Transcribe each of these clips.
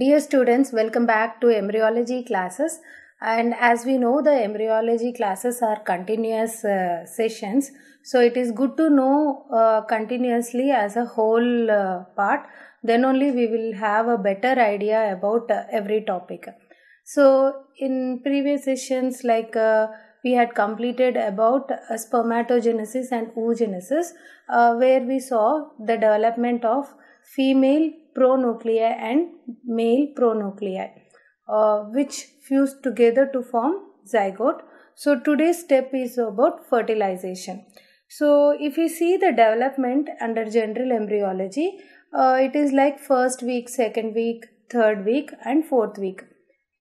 Dear students, welcome back to embryology classes. And as we know, the embryology classes are continuous uh, sessions. So it is good to know uh, continuously as a whole uh, part. Then only we will have a better idea about uh, every topic. So in previous sessions, like uh, we had completed about uh, spermatogenesis and oogenesis, where we saw the development of female pronuclei and male pronuclei uh, which fuse together to form zygote. So today's step is about fertilization. So if you see the development under general embryology, uh, it is like first week, second week, third week and fourth week.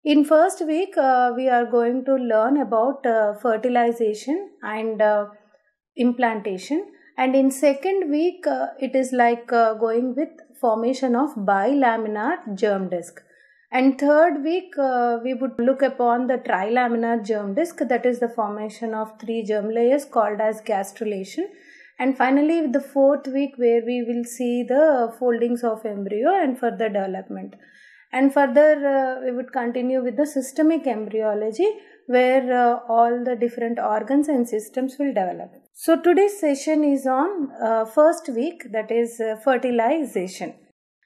In first week, uh, we are going to learn about uh, fertilization and uh, implantation and in second week uh, it is like uh, going with formation of bilaminar germ disk. And third week, uh, we would look upon the trilaminar germ disk, that is the formation of three germ layers called as gastrulation. And finally, the fourth week, where we will see the foldings of embryo and further development. And further, uh, we would continue with the systemic embryology, where uh, all the different organs and systems will develop. So today's session is on uh, first week that is uh, fertilization.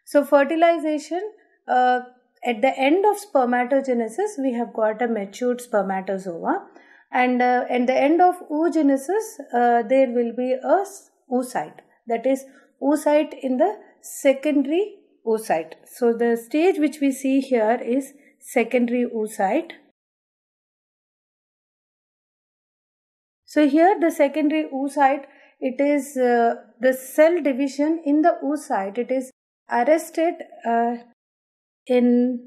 So fertilization uh, at the end of spermatogenesis we have got a matured spermatozoa and uh, at the end of oogenesis uh, there will be a oocyte that is oocyte in the secondary oocyte. So the stage which we see here is secondary oocyte So here the secondary oocyte, it is uh, the cell division in the oocyte, it is arrested uh, in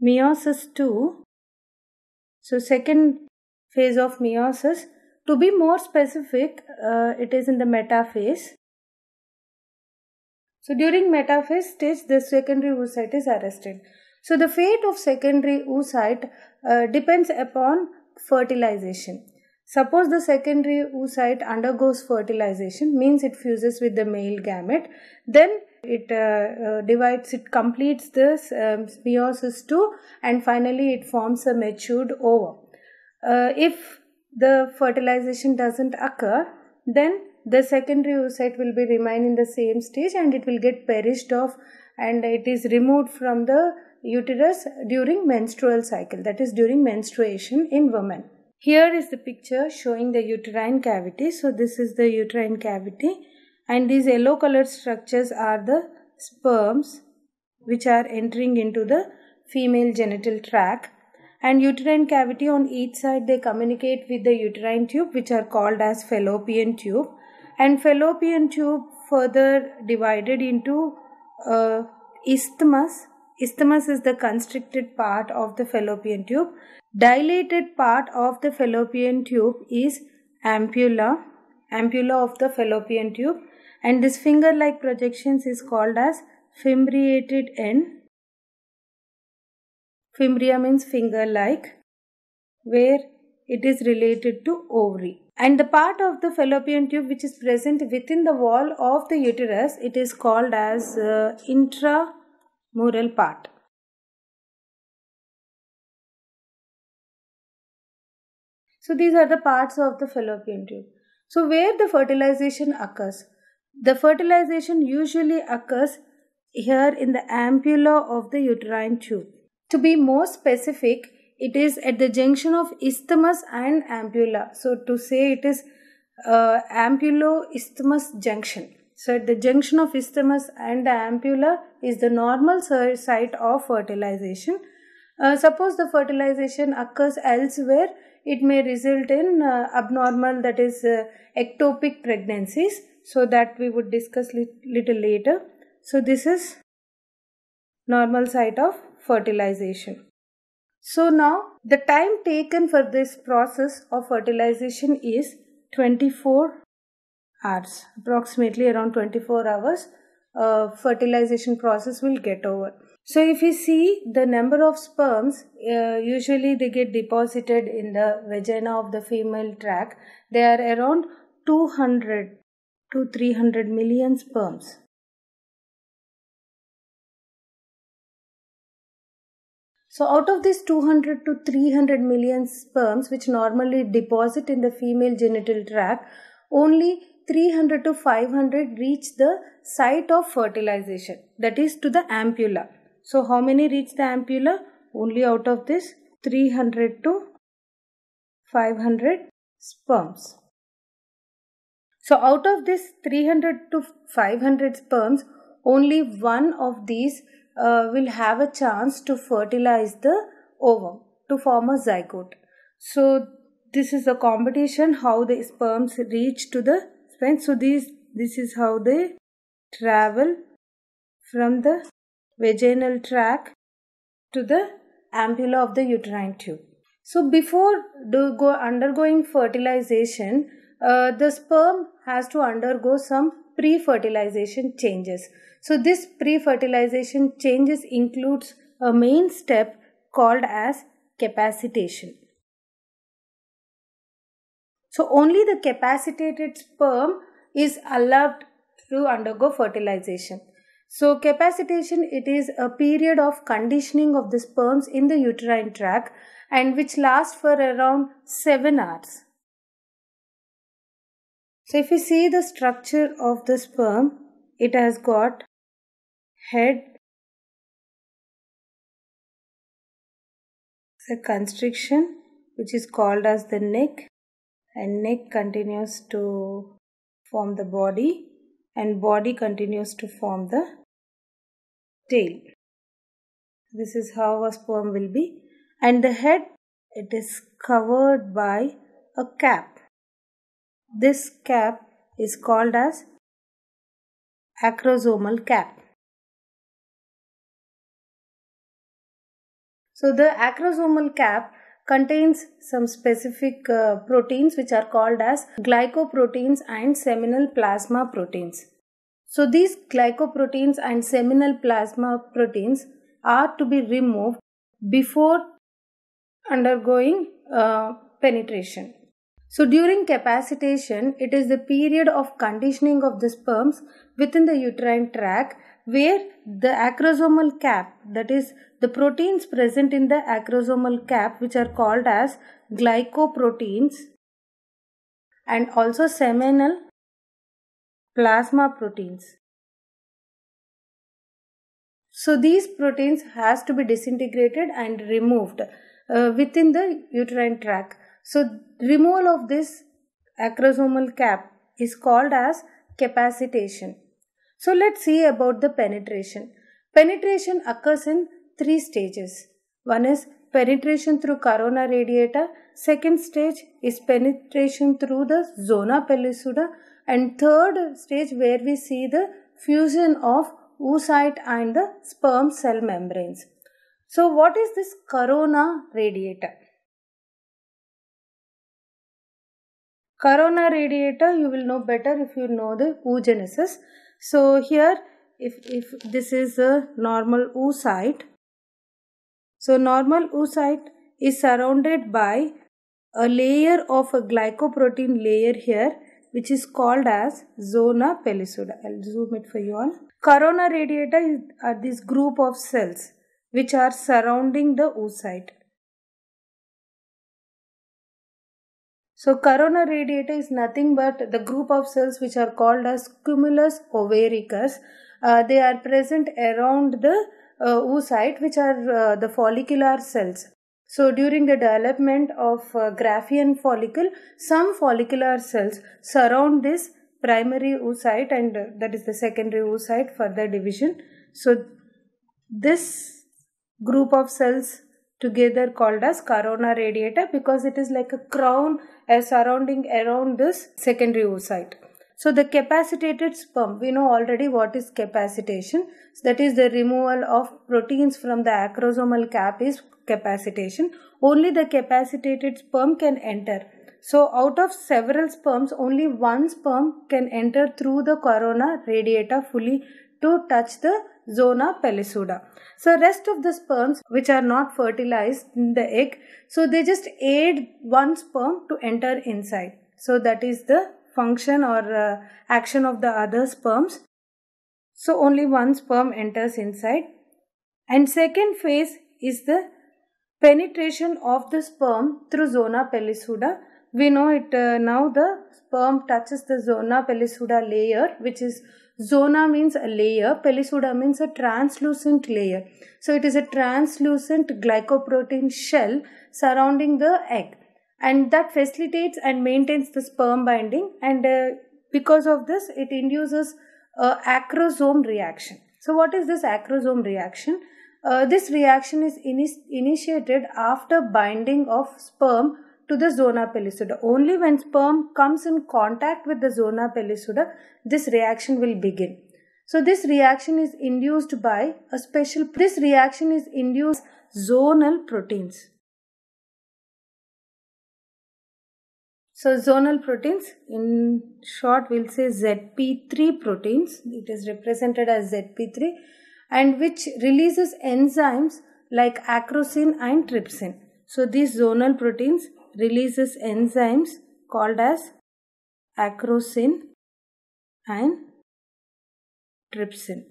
meiosis 2. So second phase of meiosis. To be more specific, uh, it is in the metaphase. So during metaphase stage, the secondary oocyte is arrested. So the fate of secondary oocyte uh, depends upon fertilization. Suppose the secondary oocyte undergoes fertilization, means it fuses with the male gamete, then it uh, uh, divides, it completes this um, meiosis II, and finally it forms a matured ovum. Uh, if the fertilization doesn't occur, then the secondary oocyte will be remain in the same stage and it will get perished off and it is removed from the uterus during menstrual cycle that is during menstruation in women here is the picture showing the uterine cavity. So this is the uterine cavity and these yellow colored structures are the sperms which are entering into the female genital tract and uterine cavity on each side they communicate with the uterine tube which are called as fallopian tube and fallopian tube further divided into uh, isthmus Isthmus is the constricted part of the fallopian tube. Dilated part of the fallopian tube is ampulla, ampulla of the fallopian tube and this finger like projections is called as fimbriated end. Fimbria means finger like where it is related to ovary. And the part of the fallopian tube which is present within the wall of the uterus, it is called as uh, intra mural part. So these are the parts of the fallopian tube. So where the fertilization occurs? The fertilization usually occurs here in the ampulla of the uterine tube. To be more specific, it is at the junction of isthmus and ampulla. So to say it is uh, ampulo-isthmus junction. So at the junction of isthmus and the ampulla is the normal site of fertilization. Uh, suppose the fertilization occurs elsewhere, it may result in uh, abnormal that is uh, ectopic pregnancies. So that we would discuss li little later. So this is normal site of fertilization. So now the time taken for this process of fertilization is 24 hours, approximately around 24 hours, uh, fertilization process will get over. So if you see the number of sperms, uh, usually they get deposited in the vagina of the female tract. They are around 200 to 300 million sperms. So out of these 200 to 300 million sperms which normally deposit in the female genital tract, only 300 to 500 reach the site of fertilization, that is to the ampulla. So, how many reach the ampulla? Only out of this 300 to 500 sperms. So, out of this 300 to 500 sperms, only one of these uh, will have a chance to fertilize the ovum to form a zygote. So, this is a competition how the sperms reach to the spine so these this is how they travel from the vaginal tract to the ampulla of the uterine tube so before do go undergoing fertilization uh, the sperm has to undergo some pre-fertilization changes so this pre-fertilization changes includes a main step called as capacitation so only the capacitated sperm is allowed to undergo fertilization. So capacitation, it is a period of conditioning of the sperms in the uterine tract and which lasts for around 7 hours. So if you see the structure of the sperm, it has got head, a constriction which is called as the neck, and neck continues to form the body and body continues to form the tail. This is how a sperm will be and the head it is covered by a cap. This cap is called as acrosomal cap. So the acrosomal cap contains some specific uh, proteins which are called as glycoproteins and seminal plasma proteins. So these glycoproteins and seminal plasma proteins are to be removed before undergoing uh, penetration. So during capacitation, it is the period of conditioning of the sperms within the uterine tract where the acrosomal cap, that is the proteins present in the acrosomal cap which are called as glycoproteins and also seminal plasma proteins. So these proteins has to be disintegrated and removed uh, within the uterine tract so, removal of this acrosomal cap is called as capacitation. So, let's see about the penetration. Penetration occurs in three stages. One is penetration through corona radiata, second stage is penetration through the zona pellucida, and third stage where we see the fusion of oocyte and the sperm cell membranes. So, what is this corona radiata? Corona radiata, you will know better if you know the oogenesis genesis. So here, if, if this is a normal oocyte, so normal oocyte is surrounded by a layer of a glycoprotein layer here which is called as zona pellucida. I'll zoom it for you all. Corona radiata are this group of cells which are surrounding the oocyte. So, corona radiata is nothing but the group of cells which are called as cumulus ovaricus. Uh, they are present around the uh, oocyte, which are uh, the follicular cells. So, during the development of uh, graphian follicle, some follicular cells surround this primary oocyte and uh, that is the secondary oocyte for the division. So, this group of cells together called as corona radiata because it is like a crown uh, surrounding around this secondary oocyte. So the capacitated sperm, we know already what is capacitation. So that is the removal of proteins from the acrosomal cap is capacitation. Only the capacitated sperm can enter. So out of several sperms, only one sperm can enter through the corona radiata fully to touch the zona pellucida. So rest of the sperms which are not fertilized in the egg, so they just aid one sperm to enter inside. So that is the function or uh, action of the other sperms. So only one sperm enters inside. And second phase is the penetration of the sperm through zona pellucida. We know it uh, now the sperm touches the zona pellucida layer which is Zona means a layer, pellucida means a translucent layer. So it is a translucent glycoprotein shell surrounding the egg and that facilitates and maintains the sperm binding and uh, because of this it induces uh, acrosome reaction. So what is this acrosome reaction? Uh, this reaction is in initiated after binding of sperm to the zona pellucida. Only when sperm comes in contact with the zona pellucida, this reaction will begin. So this reaction is induced by a special this reaction is induced zonal proteins. So zonal proteins in short we'll say ZP3 proteins it is represented as ZP3 and which releases enzymes like acrosin and trypsin. So these zonal proteins releases enzymes called as acrosin and trypsin.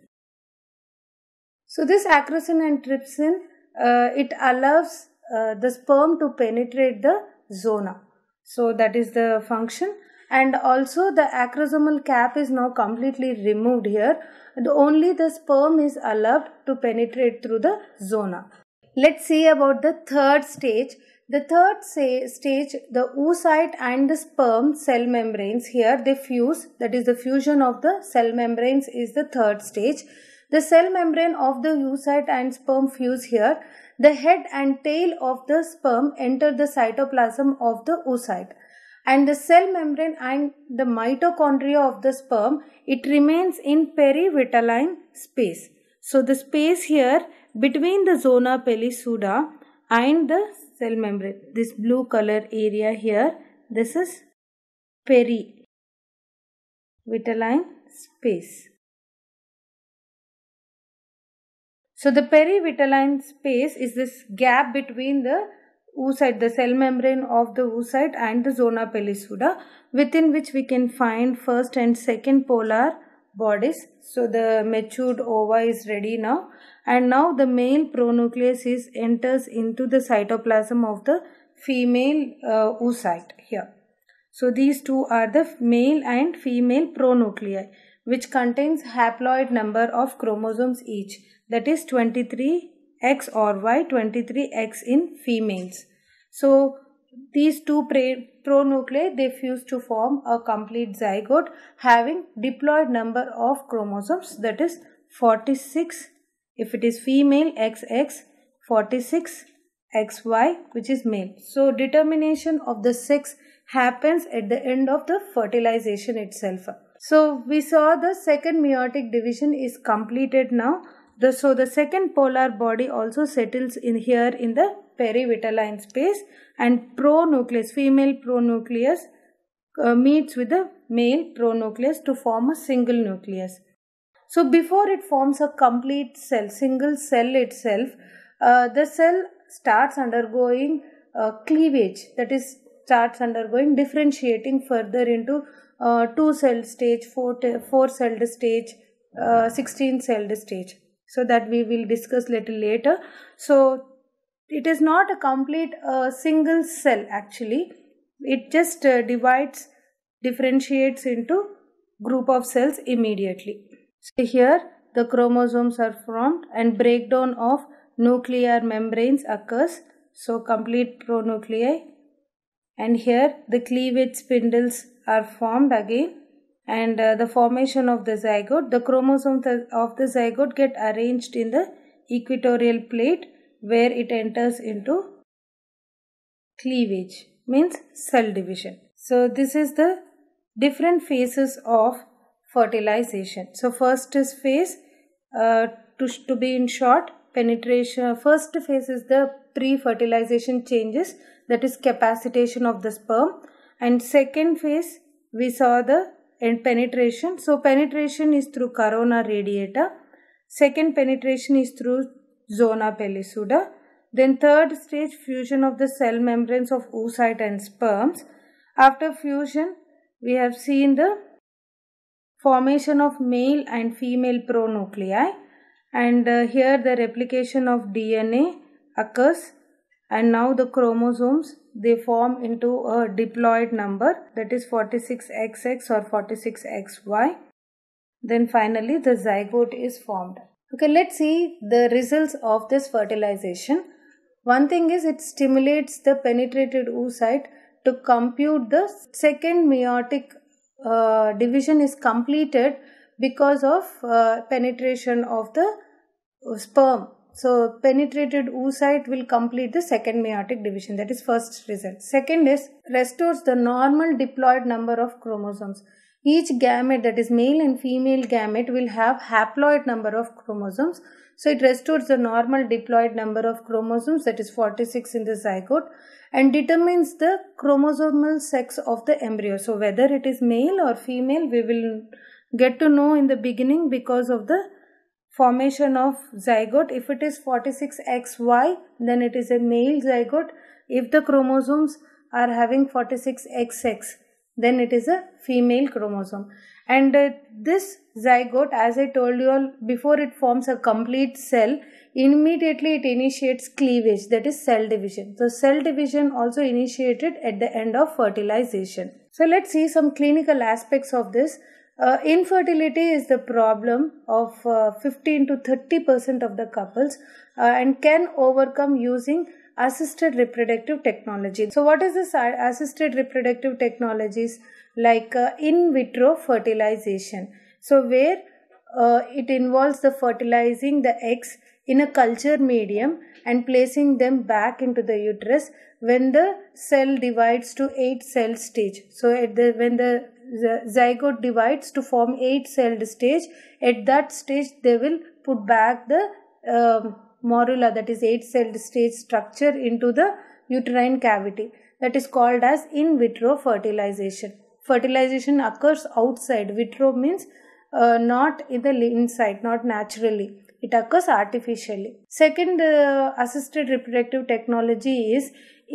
So this acrosin and trypsin, uh, it allows uh, the sperm to penetrate the zona. So that is the function and also the acrosomal cap is now completely removed here. The, only the sperm is allowed to penetrate through the zona. Let's see about the third stage the third say, stage, the oocyte and the sperm cell membranes here, they fuse, that is the fusion of the cell membranes is the third stage. The cell membrane of the oocyte and sperm fuse here. The head and tail of the sperm enter the cytoplasm of the oocyte. And the cell membrane and the mitochondria of the sperm, it remains in perivitelline space. So the space here between the zona pellucida and the cell membrane. This blue color area here, this is peri vitelline space. So the perivitelline space is this gap between the oocyte, the cell membrane of the oocyte and the zona pellucida within which we can find first and second polar bodies. So the matured ova is ready now and now the male pronucleus is enters into the cytoplasm of the female uh, oocyte here. So these two are the male and female pronuclei which contains haploid number of chromosomes each that is 23x or y 23x in females. So these two pronuclei they fuse to form a complete zygote having diploid number of chromosomes that is 46 if it is female, XX, 46, XY, which is male. So, determination of the sex happens at the end of the fertilization itself. So, we saw the second meiotic division is completed now. The, so, the second polar body also settles in here in the perivitelline space and pronucleus, female pronucleus uh, meets with the male pronucleus to form a single nucleus. So before it forms a complete cell, single cell itself, uh, the cell starts undergoing uh, cleavage, that is starts undergoing differentiating further into uh, 2 cell stage, 4, four celled stage, uh, 16 celled stage. So that we will discuss little later. So it is not a complete uh, single cell actually. It just uh, divides, differentiates into group of cells immediately. So here the chromosomes are formed and breakdown of nuclear membranes occurs. So complete pronuclei. And here the cleavage spindles are formed again and uh, the formation of the zygote. The chromosomes of the zygote get arranged in the equatorial plate where it enters into cleavage means cell division. So this is the different phases of fertilization. So first is phase uh, to, to be in short penetration uh, first phase is the pre-fertilization changes that is capacitation of the sperm and second phase we saw the end penetration so penetration is through corona radiata second penetration is through zona pellucida then third stage fusion of the cell membranes of oocyte and sperms after fusion we have seen the formation of male and female pronuclei and uh, here the replication of DNA occurs and now the chromosomes they form into a diploid number that is 46XX or 46XY. Then finally the zygote is formed. Okay, let's see the results of this fertilization. One thing is it stimulates the penetrated oocyte to compute the second meiotic uh, division is completed because of uh, penetration of the uh, sperm. So penetrated oocyte will complete the second meiotic division. That is first result. Second is restores the normal diploid number of chromosomes. Each gamete, that is male and female gamete, will have haploid number of chromosomes. So it restores the normal diploid number of chromosomes, that is 46 in the zygote, and determines the chromosomal sex of the embryo. So whether it is male or female, we will get to know in the beginning because of the formation of zygote. If it is 46XY, then it is a male zygote. If the chromosomes are having 46XX, then it is a female chromosome and uh, this zygote as i told you all before it forms a complete cell immediately it initiates cleavage that is cell division so cell division also initiated at the end of fertilization so let's see some clinical aspects of this uh, infertility is the problem of uh, 15 to 30 percent of the couples uh, and can overcome using assisted reproductive technology. So, what is this assisted reproductive technologies? Like uh, in vitro fertilization. So, where uh, it involves the fertilizing the eggs in a culture medium and placing them back into the uterus when the cell divides to 8 cell stage. So, at the, when the zygote divides to form 8 celled stage, at that stage they will put back the um, morula that is eight celled stage structure into the uterine cavity that is called as in vitro fertilization fertilization occurs outside vitro means uh, not in the inside not naturally it occurs artificially second uh, assisted reproductive technology is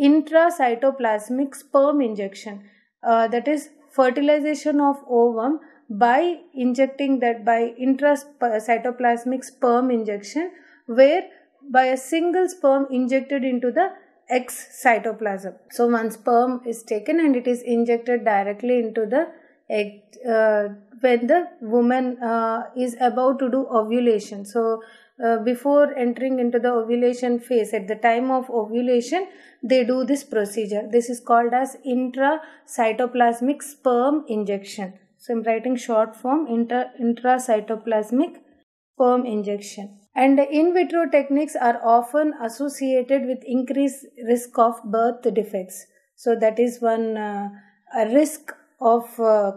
intracytoplasmic sperm injection uh, that is fertilization of ovum by injecting that by intracytoplasmic sperm injection where by a single sperm injected into the X cytoplasm. So one sperm is taken and it is injected directly into the egg uh, when the woman uh, is about to do ovulation. So uh, before entering into the ovulation phase, at the time of ovulation, they do this procedure. This is called as intracytoplasmic sperm injection. So I'm writing short form intra intracytoplasmic sperm injection. And in vitro techniques are often associated with increased risk of birth defects. So that is one uh, risk of uh,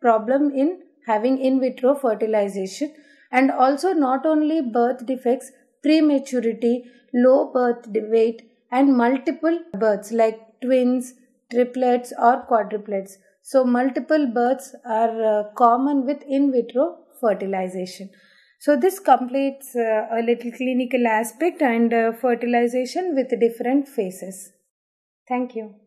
problem in having in vitro fertilization. And also not only birth defects, prematurity, low birth weight and multiple births like twins, triplets or quadruplets. So multiple births are uh, common with in vitro fertilization. So this completes uh, a little clinical aspect and uh, fertilization with different phases. Thank you.